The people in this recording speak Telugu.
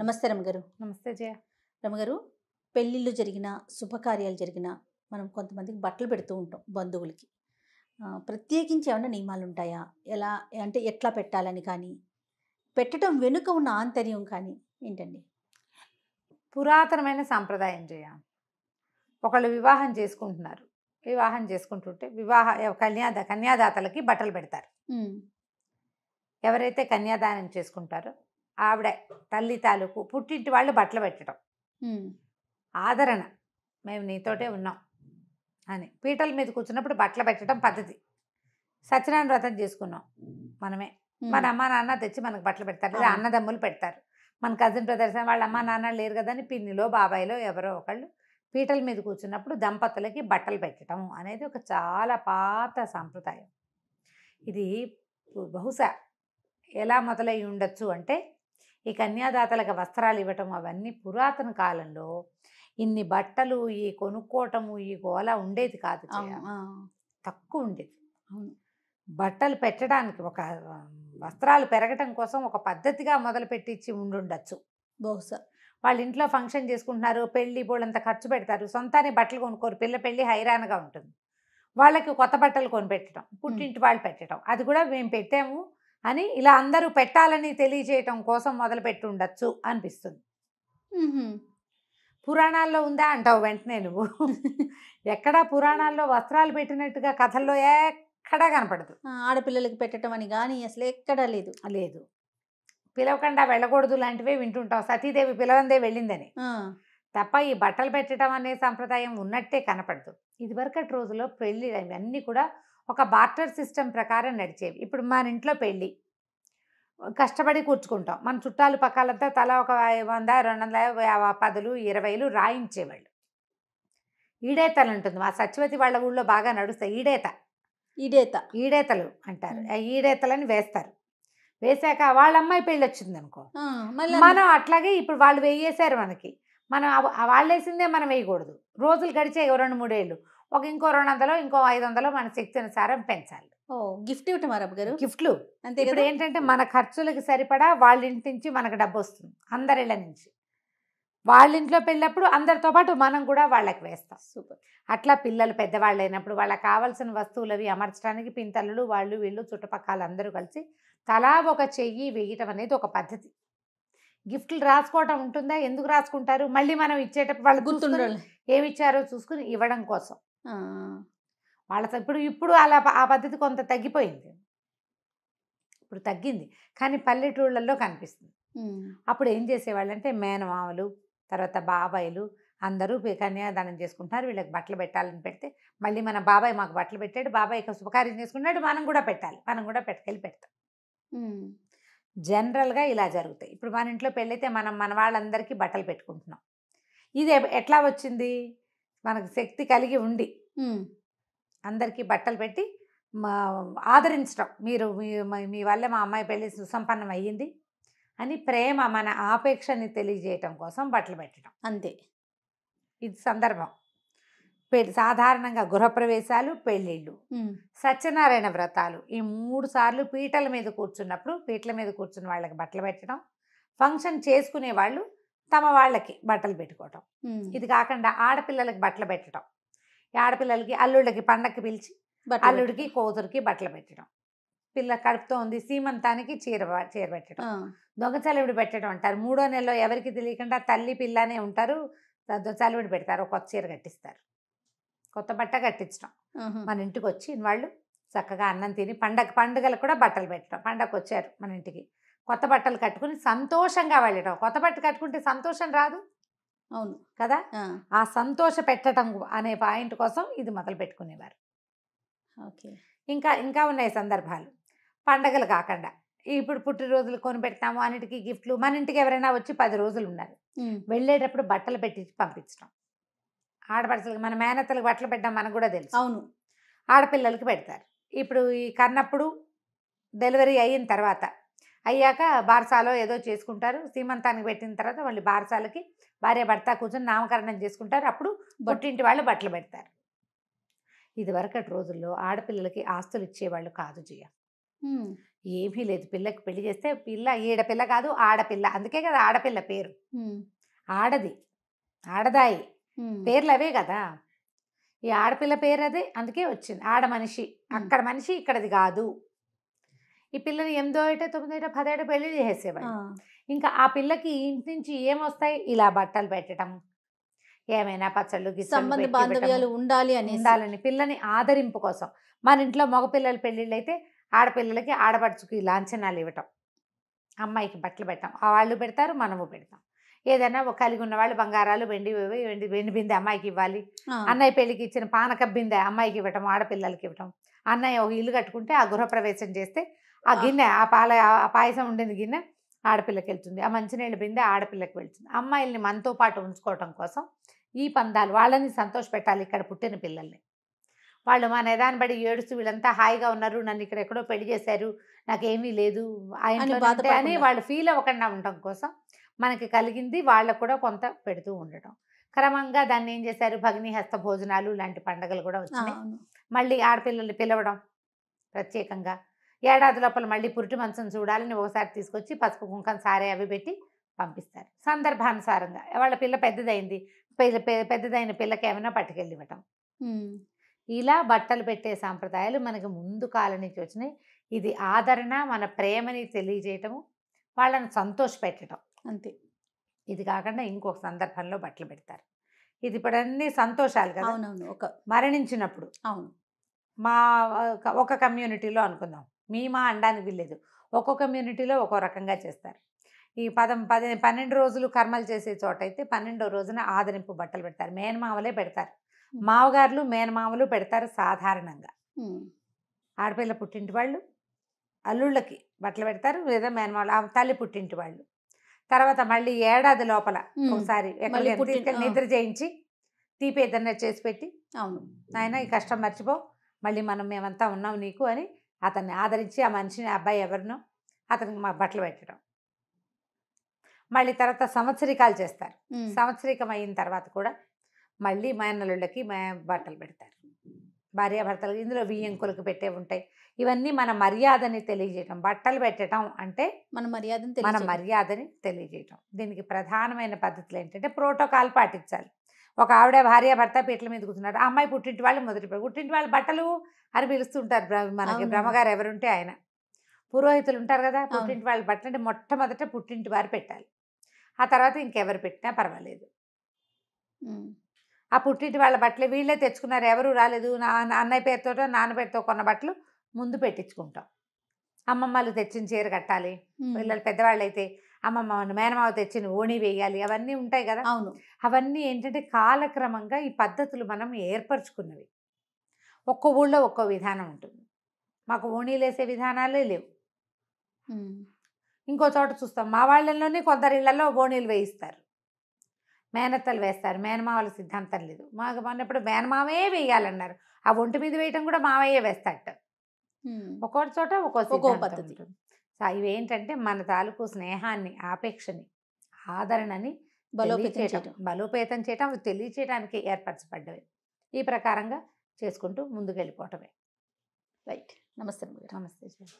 నమస్తే రమగారు నమస్తే జయ రమగారు పెళ్ళిళ్ళు జరిగిన శుభకార్యాలు జరిగిన మనం కొంతమందికి బట్టలు పెడుతూ ఉంటాం బంధువులకి ప్రత్యేకించి ఏమైనా నియమాలు ఉంటాయా ఎలా అంటే ఎట్లా పెట్టాలని కానీ పెట్టడం వెనుక ఉన్న ఆంతర్యం కానీ ఏంటండి పురాతనమైన సాంప్రదాయం జయ ఒకళ్ళు వివాహం చేసుకుంటున్నారు వివాహం చేసుకుంటుంటే వివాహ కన్యాద కన్యాదాతలకి బట్టలు పెడతారు ఎవరైతే కన్యాదానం చేసుకుంటారో ఆవిడ తల్లి తాలూకు పుట్టింటి వాళ్ళు బట్టలు పెట్టడం ఆదరణ మేము నీతోటే ఉన్నాం అని పీటల మీద కూర్చున్నప్పుడు బట్టలు పెట్టడం పద్ధతి సత్యనారాయణ వ్రతం చేసుకున్నాం మనమే మన అమ్మ నాన్న తెచ్చి మనకు బట్టలు పెడతారు లేదా అన్నదమ్ములు పెడతారు మన కజిన్ బ్రదర్స్ వాళ్ళ అమ్మ నాన్న లేరు కదా అని పిన్నిలో బాబాయిలో ఎవరో ఒకళ్ళు పీటల మీద కూర్చున్నప్పుడు దంపతులకి బట్టలు పెట్టడం అనేది ఒక చాలా పాత సాంప్రదాయం ఇది బహుశా ఎలా మొదలై ఉండొచ్చు అంటే ఈ కన్యాదాతలకు వస్త్రాలు ఇవ్వటం అవన్నీ పురాతన కాలంలో ఇన్ని బట్టలు ఈ కొనుక్కోవటము ఈ గోల ఉండేది కాదు తక్కువ ఉండేది బట్టలు పెట్టడానికి ఒక వస్త్రాలు పెరగటం కోసం ఒక పద్ధతిగా మొదలుపెట్టించి ఉండుండొచ్చు బహుశా వాళ్ళ ఇంట్లో ఫంక్షన్ చేసుకుంటున్నారు పెళ్ళి బోళ్ళంత ఖర్చు పెడతారు సొంతానే బట్టలు కొనుక్కోరు పిల్ల పెళ్ళి హైరాణగా ఉంటుంది వాళ్ళకి కొత్త బట్టలు కొనిపెట్టడం పుట్టింటి వాళ్ళు పెట్టడం అది కూడా మేము పెట్టాము అని ఇలా అందరూ పెట్టాలని తెలియజేయటం కోసం మొదలుపెట్టి ఉండొచ్చు అనిపిస్తుంది పురాణాల్లో ఉందా అంటావు వెంటనే నువ్వు ఎక్కడ పురాణాల్లో వస్త్రాలు పెట్టినట్టుగా కథల్లో ఎక్కడా కనపడదు ఆడపిల్లలకి పెట్టడం అని కానీ అసలు ఎక్కడా లేదు లేదు పిలవకుండా వెళ్ళకూడదు లాంటివే వింటుంటావు సతీదేవి పిలవందే వెళ్ళిందని తప్ప ఈ బట్టలు పెట్టడం అనే సంప్రదాయం ఉన్నట్టే కనపడదు ఇదివరకటి రోజుల్లో పెళ్ళి అవన్నీ కూడా ఒక బార్టర్ సిస్టమ్ ప్రకారం నడిచేవి ఇప్పుడు మన ఇంట్లో పెళ్ళి కష్టపడి కూర్చుకుంటాం మన చుట్టాలు పక్కలంతా తల ఒక వంద రెండు వందల పదులు ఇరవైలు రాయించేవాళ్ళు ఈడేతలు ఉంటుంది మా సత్యవతి వాళ్ళ ఊళ్ళో బాగా నడుస్తాయి ఈడేత ఈడేత ఈడేతలు అంటారు ఈడేతలని వేస్తారు వేసాక వాళ్ళ అమ్మాయి పెళ్ళి వచ్చింది అనుకో మనం అట్లాగే ఇప్పుడు వాళ్ళు వేయేశారు మనకి మనం వాళ్ళు వేసిందే మనం వేయకూడదు రోజులు గడిచే రెండు మూడేళ్ళు ఒక ఇంకో రెండు వందలు ఇంకో ఐదు వందలు మన శక్తి అనుసారం పెంచాలి ఓ గిఫ్ట్ ఇవ్వటం రబ్బు గారు గిఫ్ట్లు అంతే ఇప్పుడు ఏంటంటే మన ఖర్చులకు సరిపడా వాళ్ళ ఇంటి నుంచి మనకు డబ్బు వస్తుంది అందరిళ్ళ నుంచి వాళ్ళ ఇంట్లో పెళ్ళినప్పుడు అందరితో పాటు మనం కూడా వాళ్ళకి వేస్తాం సూపర్ అట్లా పిల్లలు పెద్దవాళ్ళు అయినప్పుడు వాళ్ళకి కావాల్సిన వస్తువులు అవి అమర్చడానికి పింతలు వాళ్ళు వీళ్ళు చుట్టుపక్కల అందరూ కలిసి తలా ఒక చెయ్యి వేయటం అనేది ఒక పద్ధతి గిఫ్ట్లు రాసుకోవటం ఉంటుందా ఎందుకు రాసుకుంటారు మళ్ళీ మనం ఇచ్చేటప్పుడు వాళ్ళు గుర్తుండాలి ఏమి ఇచ్చారో చూసుకుని ఇవ్వడం కోసం వాళ్ళతో ఇప్పుడు ఇప్పుడు అలా ఆ పద్ధతి కొంత తగ్గిపోయింది ఇప్పుడు తగ్గింది కానీ పల్లెటూళ్ళల్లో కనిపిస్తుంది అప్పుడు ఏం చేసేవాళ్ళు అంటే మేనమామలు తర్వాత బాబాయిలు అందరూ కన్యాదానం చేసుకుంటున్నారు వీళ్ళకి బట్టలు పెట్టాలని పెడితే మళ్ళీ మన బాబాయ్ మాకు బట్టలు పెట్టాడు బాబాయ్ శుభకార్యం చేసుకున్నాడు మనం కూడా పెట్టాలి మనం కూడా పెట్టకెళ్ళి పెడతాం జనరల్గా ఇలా జరుగుతాయి ఇప్పుడు మన ఇంట్లో పెళ్ళైతే మనం మన వాళ్ళందరికీ బట్టలు పెట్టుకుంటున్నాం ఇది ఎట్లా వచ్చింది మనకు శక్తి కలిగి ఉండి అందరికీ బట్టలు పెట్టి మా ఆదరించడం మీరు మీ వల్ల మా అమ్మాయి పెళ్ళి సుసంపన్నం అయ్యింది అని ప్రేమ మన ఆపేక్షని తెలియజేయటం కోసం బట్టలు పెట్టడం అంతే ఇది సందర్భం సాధారణంగా గృహప్రవేశాలు పెళ్ళిళ్ళు సత్యనారాయణ వ్రతాలు ఈ మూడు సార్లు పీటల మీద కూర్చున్నప్పుడు పీటల మీద కూర్చున్న వాళ్ళకి బట్టలు పెట్టడం ఫంక్షన్ చేసుకునే వాళ్ళు తమ వాళ్ళకి బట్టలు పెట్టుకోవటం ఇది కాకుండా ఆడపిల్లలకి బట్టలు పెట్టడం ఆడపిల్లలకి అల్లుళ్ళకి పండక్కి పిలిచి అల్లుడికి కూతురికి బట్టలు పెట్టడం పిల్ల కడుపుతో ఉంది సీమంతానికి చీర చీర పెట్టడం దొంగ చలివిడి పెట్టడం అంటారు మూడో నెలలో ఎవరికి తెలియకుండా తల్లి పిల్లనే ఉంటారు చలివిడి పెడతారు కొత్త చీర కట్టిస్తారు కొత్త బట్ట కట్టించడం మన ఇంటికి వచ్చి వాళ్ళు చక్కగా అన్నం తిని పండగ పండుగలకు కూడా బట్టలు పెట్టడం పండగ వచ్చారు మన ఇంటికి కొత్త బట్టలు కట్టుకుని సంతోషంగా వెళ్ళటం కొత్త బట్టలు కట్టుకుంటే సంతోషం రాదు అవును కదా ఆ సంతోష పెట్టడం అనే పాయింట్ కోసం ఇది మొదలు పెట్టుకునేవారు ఓకే ఇంకా ఇంకా ఉన్నాయి సందర్భాలు పండగలు కాకుండా ఇప్పుడు పుట్టినరోజులు కొని పెడతాము అన్నిటికి గిఫ్ట్లు మన ఇంటికి ఎవరైనా వచ్చి పది రోజులు ఉన్నారు వెళ్ళేటప్పుడు బట్టలు పెట్టి పంపించడం ఆడపడుచులకి మన మేనత్తలకు బట్టలు పెట్టడం మనకు కూడా తెలుసు అవును ఆడపిల్లలకి పెడతారు ఇప్పుడు ఈ కన్నప్పుడు డెలివరీ అయిన తర్వాత అయ్యాక బార్సాలో ఏదో చేసుకుంటారు సీమంతానికి పెట్టిన తర్వాత వాళ్ళు బార్సాలకి భార్య భర్త కూర్చొని నామకరణం చేసుకుంటారు అప్పుడు బొట్టింటి వాళ్ళు బట్టలు పెడతారు ఇదివరకటి రోజుల్లో ఆడపిల్లలకి ఆస్తులు ఇచ్చేవాళ్ళు కాదు జయ ఏమీ లేదు పిల్లకి పెళ్లి చేస్తే పిల్ల ఈడపిల్ల కాదు ఆడపిల్ల అందుకే కదా ఆడపిల్ల పేరు ఆడది ఆడదాయి పేర్లు అవే కదా ఈ ఆడపిల్ల పేరు అదే అందుకే వచ్చింది ఆడ మనిషి అక్కడ మనిషి ఇక్కడది కాదు ఈ పిల్లని ఎనిమిదో ఏట తొమ్మిదో ఏట పదేట పెళ్లి చేసేవాడు ఇంకా ఆ పిల్లకి ఇంటి నుంచి ఏమొస్తాయి ఇలా బట్టలు పెట్టడం ఏమైనా పచ్చళ్ళు సంబంధ బాంధవ్యాలు ఉండాలి అని ఉండాలని పిల్లని ఆదరింపు కోసం మన ఇంట్లో మగపిల్లల పెళ్ళిళ్ళు అయితే ఆడపిల్లలకి ఈ లాంఛనాలు ఇవ్వటం అమ్మాయికి బట్టలు పెట్టాం వాళ్ళు పెడతారు మనము పెడతాం ఏదైనా ఒక కలిగి ఉన్న వాళ్ళు బంగారాలు వెండి వెండి వెండి బిందె అమ్మాయికి ఇవ్వాలి అన్నయ్య పెళ్లికి ఇచ్చిన పానక బిందె అమ్మాయికి ఇవ్వటం ఆడపిల్లలకి ఇవ్వటం అన్నయ్య ఒక ఇల్లు కట్టుకుంటే ఆ గృహప్రవేశం చేస్తే ఆ గిన్నె ఆ పాల ఆ పాయసం ఉండేది గిన్నె ఆడపిల్లకి వెళ్తుంది ఆ మంచినీళ్ళ బిందే ఆడపిల్లకి వెళ్తుంది అమ్మాయిల్ని మనతో పాటు ఉంచుకోవటం కోసం ఈ పందాలు వాళ్ళని సంతోష పెట్టాలి ఇక్కడ పుట్టిన పిల్లల్ని వాళ్ళు మా నిదాన్ని బడి ఏడుస్తూ వీళ్ళంతా హాయిగా ఉన్నారు నన్ను ఇక్కడ ఎక్కడో పెళ్లి చేశారు నాకేమీ లేదు ఆయన అని వాళ్ళు ఫీల్ అవ్వకుండా ఉండటం కోసం మనకి కలిగింది వాళ్ళకు కూడా కొంత పెడుతూ ఉండటం క్రమంగా దాన్ని ఏం చేశారు భగ్ని హస్త భోజనాలు లాంటి పండగలు కూడా వచ్చినాయి మళ్ళీ ఆడపిల్లల్ని పిలవడం ప్రత్యేకంగా ఏడాది లోపల మళ్ళీ పురిటి మంచం చూడాలని ఒకసారి తీసుకొచ్చి పసుపు కుంకం సారే అవి పెట్టి పంపిస్తారు సందర్భానుసారంగా వాళ్ళ పిల్ల పెద్దదైంది పెద్దదైన పిల్లకి ఏమైనా పట్టుకెళ్ళి ఇవ్వటం ఇలా బట్టలు పెట్టే సాంప్రదాయాలు మనకి ముందు కాలం నుంచి వచ్చినాయి ఇది ఆదరణ మన ప్రేమని తెలియజేయటము వాళ్ళని సంతోష పెట్టడం అంతే ఇది కాకుండా ఇంకొక సందర్భంలో బట్టలు పెడతారు ఇది ఇప్పుడన్నీ సంతోషాలు కదా ఒక మరణించినప్పుడు అవును మా ఒక కమ్యూనిటీలో అనుకుందాం మీ మా అండానికి వీల్లేదు ఒక్కో కమ్యూనిటీలో ఒక్కో రకంగా చేస్తారు ఈ పదం పది పన్నెండు రోజులు కర్మలు చేసే చోట అయితే పన్నెండో రోజున ఆదరింపు బట్టలు పెడతారు మేనమావలే పెడతారు మావగారులు మేనమామలు పెడతారు సాధారణంగా ఆడపిల్ల పుట్టింటి వాళ్ళు అల్లుళ్ళకి బట్టలు పెడతారు లేదా మేనమావలు తల్లి పుట్టింటి వాళ్ళు తర్వాత మళ్ళీ ఏడాది లోపల ఒకసారి నిద్ర చేయించి తీపి ఏదన్నా చేసి పెట్టి అవును నాయన ఈ కష్టం మర్చిపో మళ్ళీ మనం మేమంతా ఉన్నాం నీకు అని అతన్ని ఆదరించి ఆ మనిషిని అబ్బాయి ఎవరినో అతనికి మా బట్టలు పెట్టడం మళ్ళీ తర్వాత సంవత్సరికాలు చేస్తారు సంవత్సరికం అయిన తర్వాత కూడా మళ్ళీ అన్నలకి మా బట్టలు పెడతారు భార్యాభర్తలు ఇందులో బియ్యంకులకు పెట్టే ఉంటాయి ఇవన్నీ మన మర్యాదని తెలియజేయటం బట్టలు పెట్టడం అంటే మన మర్యాదని మన మర్యాదని తెలియజేయటం దీనికి ప్రధానమైన పద్ధతులు ఏంటంటే ప్రోటోకాల్ పాటించాలి ఒక ఆవిడ భార్య భర్త పీటల మీద కూర్చున్నారు ఆ అమ్మాయి పుట్టింటి వాళ్ళు మొదటి పుట్టింటి వాళ్ళ బట్టలు అని పిలుస్తుంటారు మనకి బ్రహ్మగారు ఎవరుంటే ఆయన పురోహితులు ఉంటారు కదా పుట్టింటి వాళ్ళ బట్టలు అంటే మొట్టమొదట పుట్టింటి వారు పెట్టాలి ఆ తర్వాత ఇంకెవరు పెట్టినా పర్వాలేదు ఆ పుట్టింటి వాళ్ళ బట్టలు వీళ్ళే తెచ్చుకున్నారు ఎవరు రాలేదు నా అన్నయ్య పేరుతోటో నాన్న పేరుతో కొన్న బట్టలు ముందు పెట్టించుకుంటాం అమ్మమ్మలు తెచ్చిన చీర కట్టాలి పిల్లలు పెద్దవాళ్ళు అయితే అమ్మమ్మ మేనమావ తెచ్చిన ఓణి వేయాలి అవన్నీ ఉంటాయి కదా అవును అవన్నీ ఏంటంటే కాలక్రమంగా ఈ పద్ధతులు మనం ఏర్పరచుకున్నవి ఒక్క ఊళ్ళో ఒక్కో విధానం ఉంటుంది మాకు ఓణీలు వేసే విధానాలే లేవు ఇంకో చోట చూస్తాం మా వాళ్ళల్లోనే కొందరు ఇళ్లలో ఓణీలు వేయిస్తారు మేనత్తలు వేస్తారు మేనమావల సిద్ధాంతం లేదు మాకు మొన్నప్పుడు మేనమావే వేయాలన్నారు ఆ ఒంటి మీద వేయటం కూడా మావయ్యే వేస్తాట ఒక్కొక్క చోట ఒక్కో ఒక్కో పద్ధతి సో ఇవేంటంటే మన తాలూకు స్నేహాన్ని ఆపేక్షని ఆదరణని బలోపేతం బలోపేతం చేయటం అవి తెలియచేయడానికి ఏర్పరచబడ్డవి ఈ ప్రకారంగా చేసుకుంటూ ముందుకు వెళ్ళిపోవటమే రైట్ నమస్తే నమస్తే